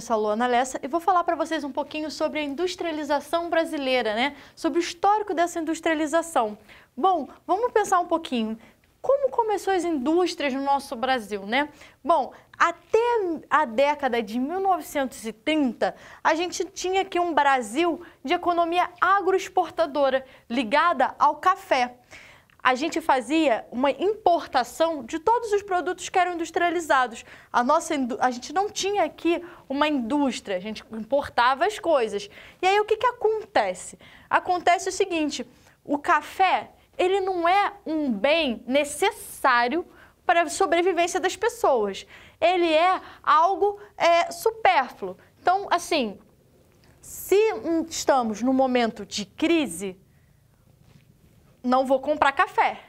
eu sou a Luana Lessa e vou falar para vocês um pouquinho sobre a industrialização brasileira, né? Sobre o histórico dessa industrialização. Bom, vamos pensar um pouquinho. Como começou as indústrias no nosso Brasil, né? Bom, até a década de 1930, a gente tinha aqui um Brasil de economia agroexportadora, ligada ao café a gente fazia uma importação de todos os produtos que eram industrializados. A, nossa, a gente não tinha aqui uma indústria, a gente importava as coisas. E aí o que, que acontece? Acontece o seguinte: o café ele não é um bem necessário para a sobrevivência das pessoas. Ele é algo é, supérfluo. Então, assim, se estamos no momento de crise, não vou comprar café.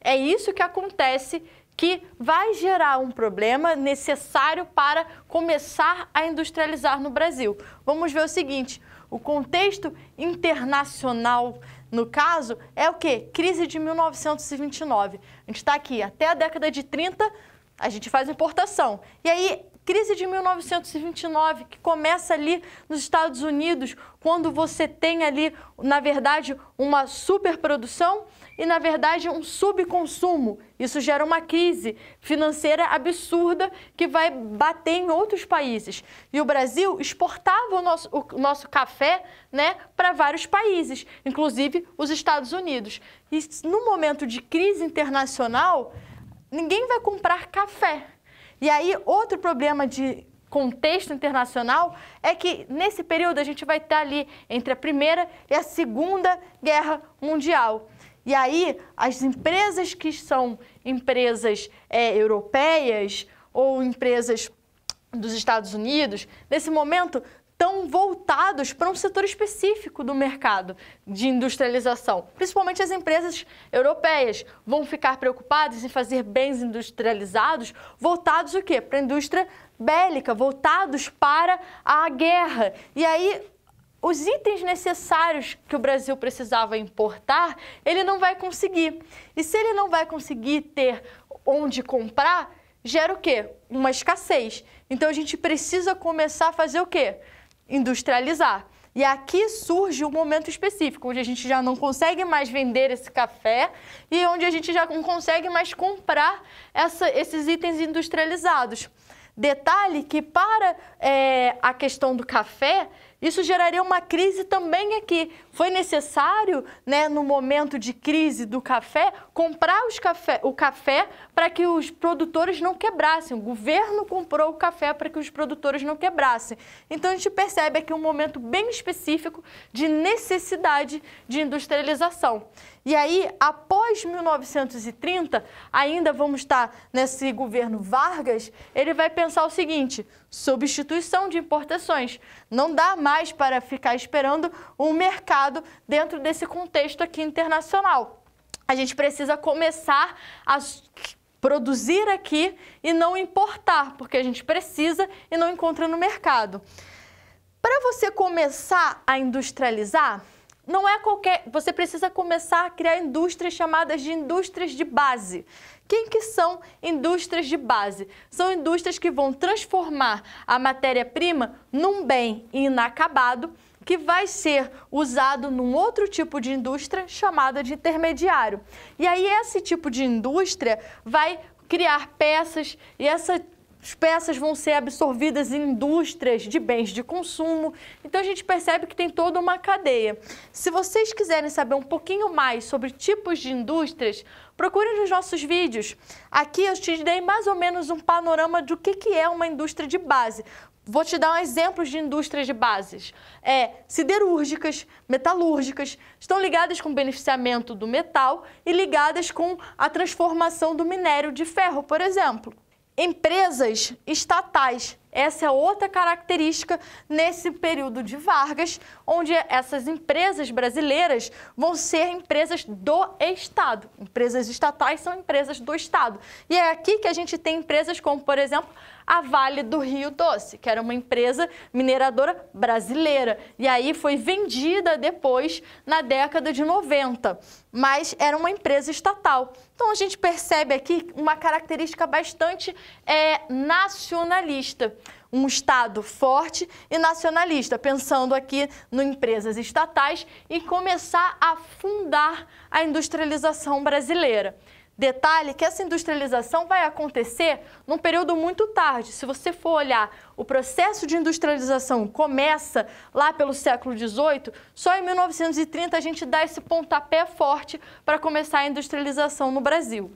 É isso que acontece que vai gerar um problema necessário para começar a industrializar no Brasil. Vamos ver o seguinte: o contexto internacional, no caso, é o que? Crise de 1929. A gente está aqui até a década de 30, a gente faz importação. E aí crise de 1929, que começa ali nos Estados Unidos, quando você tem ali, na verdade, uma superprodução e, na verdade, um subconsumo. Isso gera uma crise financeira absurda que vai bater em outros países. E o Brasil exportava o nosso, o nosso café né, para vários países, inclusive os Estados Unidos. E no momento de crise internacional, ninguém vai comprar café. E aí, outro problema de contexto internacional é que nesse período a gente vai estar ali entre a Primeira e a Segunda Guerra Mundial. E aí, as empresas que são empresas é, europeias ou empresas dos Estados Unidos, nesse momento estão voltados para um setor específico do mercado de industrialização. Principalmente as empresas europeias vão ficar preocupadas em fazer bens industrializados voltados o quê? Para a indústria bélica, voltados para a guerra. E aí os itens necessários que o Brasil precisava importar, ele não vai conseguir. E se ele não vai conseguir ter onde comprar, gera o quê? Uma escassez. Então a gente precisa começar a fazer o quê? industrializar. E aqui surge um momento específico, onde a gente já não consegue mais vender esse café e onde a gente já não consegue mais comprar essa, esses itens industrializados. Detalhe que para é, a questão do café, isso geraria uma crise também aqui. Foi necessário, né, no momento de crise do café, comprar café, o café para que os produtores não quebrassem. O governo comprou o café para que os produtores não quebrassem. Então a gente percebe aqui um momento bem específico de necessidade de industrialização. E aí, após 1930, ainda vamos estar nesse governo Vargas, ele vai pensar o seguinte: substituição de importações. Não dá mais para ficar esperando um mercado dentro desse contexto aqui internacional. A gente precisa começar a produzir aqui e não importar, porque a gente precisa e não encontra no mercado. Para você começar a industrializar, não é qualquer. Você precisa começar a criar indústrias chamadas de indústrias de base. Quem que são indústrias de base? São indústrias que vão transformar a matéria-prima num bem inacabado que vai ser usado num outro tipo de indústria chamada de intermediário. E aí esse tipo de indústria vai criar peças e essa as peças vão ser absorvidas em indústrias de bens de consumo. Então a gente percebe que tem toda uma cadeia. Se vocês quiserem saber um pouquinho mais sobre tipos de indústrias, procurem nos nossos vídeos. Aqui eu te dei mais ou menos um panorama do que, que é uma indústria de base. Vou te dar um exemplos de indústrias de bases. É, siderúrgicas, metalúrgicas, estão ligadas com o beneficiamento do metal e ligadas com a transformação do minério de ferro, por exemplo empresas estatais essa é outra característica nesse período de Vargas, onde essas empresas brasileiras vão ser empresas do Estado. Empresas estatais são empresas do Estado. E é aqui que a gente tem empresas como, por exemplo, a Vale do Rio Doce, que era uma empresa mineradora brasileira. E aí foi vendida depois, na década de 90. Mas era uma empresa estatal. Então a gente percebe aqui uma característica bastante é, nacionalista um Estado forte e nacionalista, pensando aqui no empresas estatais e começar a fundar a industrialização brasileira. Detalhe que essa industrialização vai acontecer num período muito tarde. Se você for olhar, o processo de industrialização começa lá pelo século XVIII, só em 1930 a gente dá esse pontapé forte para começar a industrialização no Brasil.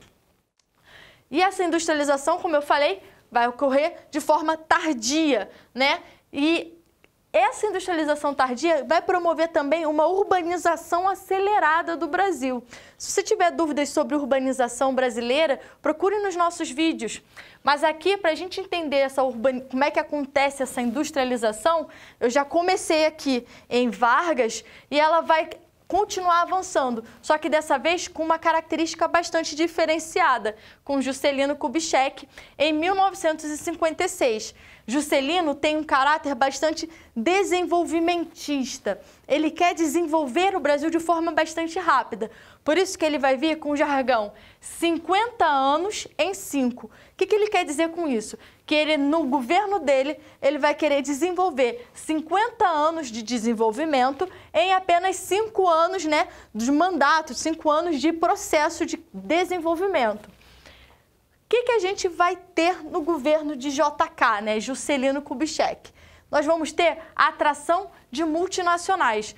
E essa industrialização, como eu falei, vai ocorrer de forma tardia, né? E essa industrialização tardia vai promover também uma urbanização acelerada do Brasil. Se você tiver dúvidas sobre urbanização brasileira, procure nos nossos vídeos. Mas aqui, para a gente entender essa urban... como é que acontece essa industrialização, eu já comecei aqui em Vargas e ela vai continuar avançando, só que dessa vez com uma característica bastante diferenciada, com Juscelino Kubitschek em 1956. Juscelino tem um caráter bastante desenvolvimentista. Ele quer desenvolver o Brasil de forma bastante rápida. Por isso que ele vai vir com o jargão 50 anos em 5. O que, que ele quer dizer com isso? que ele, no governo dele, ele vai querer desenvolver 50 anos de desenvolvimento em apenas 5 anos né, de mandato, 5 anos de processo de desenvolvimento. O que, que a gente vai ter no governo de JK, né, Juscelino Kubitschek? Nós vamos ter a atração de multinacionais.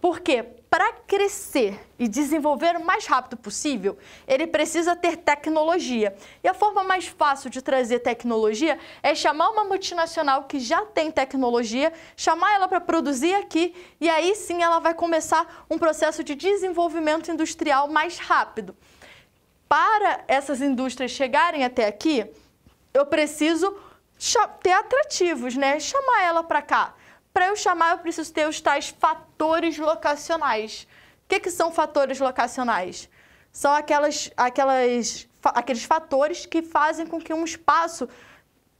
Por quê? para crescer e desenvolver o mais rápido possível, ele precisa ter tecnologia. E a forma mais fácil de trazer tecnologia é chamar uma multinacional que já tem tecnologia, chamar ela para produzir aqui e aí sim ela vai começar um processo de desenvolvimento industrial mais rápido. Para essas indústrias chegarem até aqui, eu preciso ter atrativos, né? Chamar ela para cá para eu chamar, eu preciso ter os tais fatores locacionais. O que, que são fatores locacionais? São aquelas, aquelas, aqueles fatores que fazem com que um espaço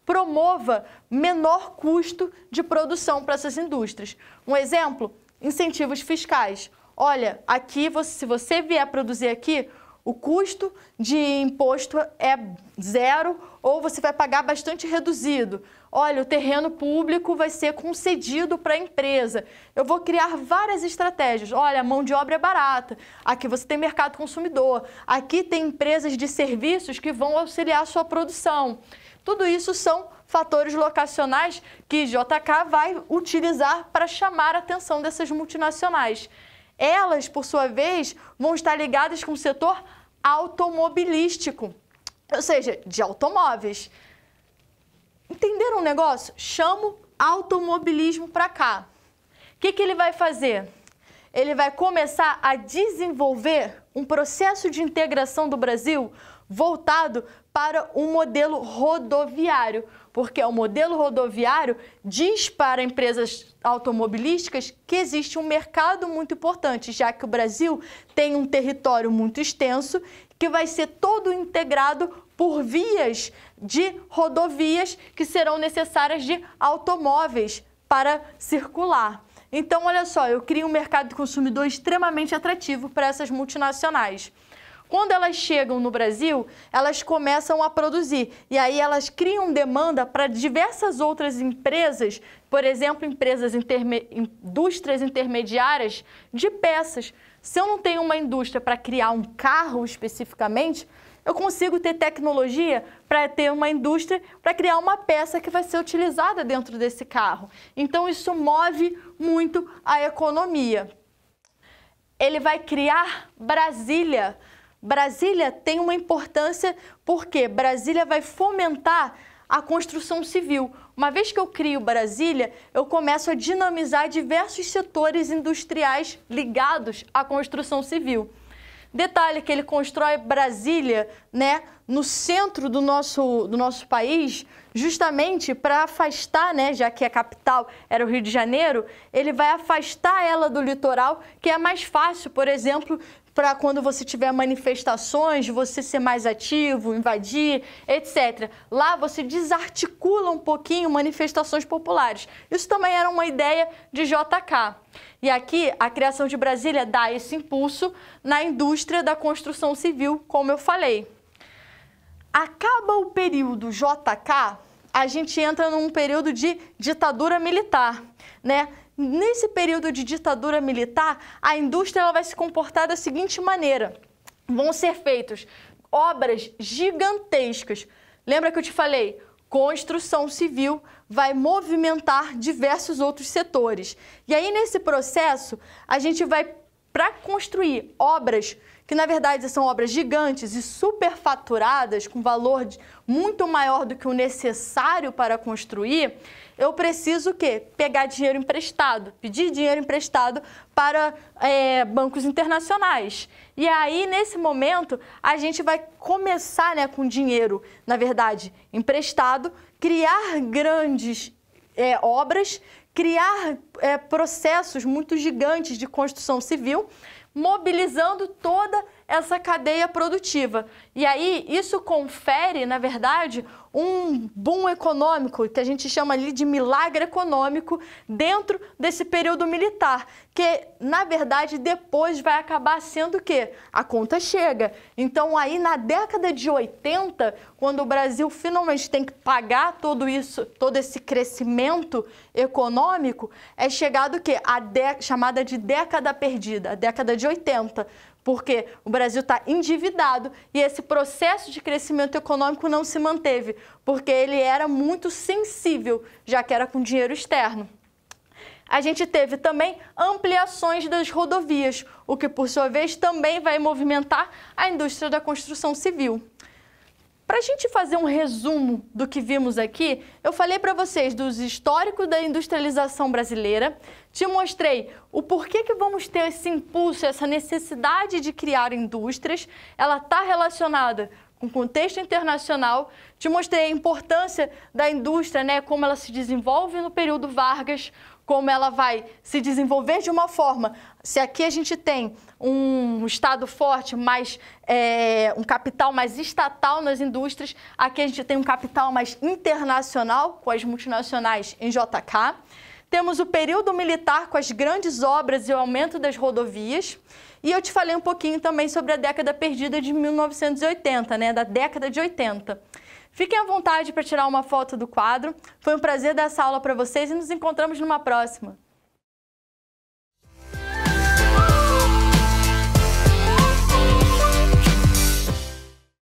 promova menor custo de produção para essas indústrias. Um exemplo, incentivos fiscais. Olha, aqui, você, se você vier produzir aqui, o custo de imposto é zero ou você vai pagar bastante reduzido. Olha, o terreno público vai ser concedido para a empresa. Eu vou criar várias estratégias. Olha, a mão de obra é barata. Aqui você tem mercado consumidor. Aqui tem empresas de serviços que vão auxiliar a sua produção. Tudo isso são fatores locacionais que JK vai utilizar para chamar a atenção dessas multinacionais. Elas, por sua vez, vão estar ligadas com o setor automobilístico ou seja, de automóveis. Entenderam o negócio? Chamo automobilismo para cá. O que, que ele vai fazer? Ele vai começar a desenvolver um processo de integração do Brasil voltado para um modelo rodoviário, porque o modelo rodoviário diz para empresas automobilísticas que existe um mercado muito importante, já que o Brasil tem um território muito extenso que vai ser todo integrado por vias de rodovias que serão necessárias de automóveis para circular. Então, olha só, eu crio um mercado de consumidor extremamente atrativo para essas multinacionais. Quando elas chegam no Brasil, elas começam a produzir e aí elas criam demanda para diversas outras empresas, por exemplo, empresas interme... indústrias intermediárias de peças. Se eu não tenho uma indústria para criar um carro especificamente, eu consigo ter tecnologia para ter uma indústria para criar uma peça que vai ser utilizada dentro desse carro. Então isso move muito a economia. Ele vai criar Brasília. Brasília tem uma importância porque Brasília vai fomentar a construção civil. Uma vez que eu crio Brasília, eu começo a dinamizar diversos setores industriais ligados à construção civil. Detalhe que ele constrói Brasília, né, no centro do nosso, do nosso país, justamente para afastar, né, já que a é capital era o Rio de Janeiro, ele vai afastar ela do litoral, que é mais fácil, por exemplo, para quando você tiver manifestações, você ser mais ativo, invadir, etc. Lá você desarticula um pouquinho manifestações populares. Isso também era uma ideia de JK. E aqui a criação de Brasília dá esse impulso na indústria da construção civil, como eu falei. Acaba o período JK, a gente entra num período de ditadura militar, né? nesse período de ditadura militar, a indústria ela vai se comportar da seguinte maneira: vão ser feitas obras gigantescas. Lembra que eu te falei? Construção civil vai movimentar diversos outros setores. E aí, nesse processo, a gente vai, para construir obras que na verdade são obras gigantes e superfaturadas, com valor muito maior do que o necessário para construir, eu preciso o quê? Pegar dinheiro emprestado, pedir dinheiro emprestado para é, bancos internacionais. E aí, nesse momento, a gente vai começar né, com dinheiro, na verdade, emprestado, criar grandes é, obras, criar é, processos muito gigantes de construção civil mobilizando toda a essa cadeia produtiva. E aí isso confere, na verdade, um boom econômico, que a gente chama ali de milagre econômico, dentro desse período militar, que na verdade depois vai acabar sendo o quê? A conta chega. Então aí na década de 80, quando o Brasil finalmente tem que pagar todo isso, todo esse crescimento econômico, é chegado o quê? A chamada de década perdida, a década de 80, porque o Brasil está endividado e esse processo de crescimento econômico não se manteve, porque ele era muito sensível, já que era com dinheiro externo. A gente teve também ampliações das rodovias, o que por sua vez também vai movimentar a indústria da construção civil. Para a gente fazer um resumo do que vimos aqui, eu falei para vocês dos históricos da industrialização brasileira, te mostrei o porquê que vamos ter esse impulso, essa necessidade de criar indústrias, ela está relacionada com o contexto internacional, te mostrei a importância da indústria, né, como ela se desenvolve no período Vargas, como ela vai se desenvolver de uma forma. Se aqui a gente tem um Estado forte, mais é, um capital mais estatal nas indústrias, aqui a gente tem um capital mais internacional com as multinacionais em JK. Temos o período militar com as grandes obras e o aumento das rodovias. E eu te falei um pouquinho também sobre a década perdida de 1980, né, da década de 80. Fiquem à vontade para tirar uma foto do quadro. Foi um prazer dar essa aula para vocês e nos encontramos numa próxima.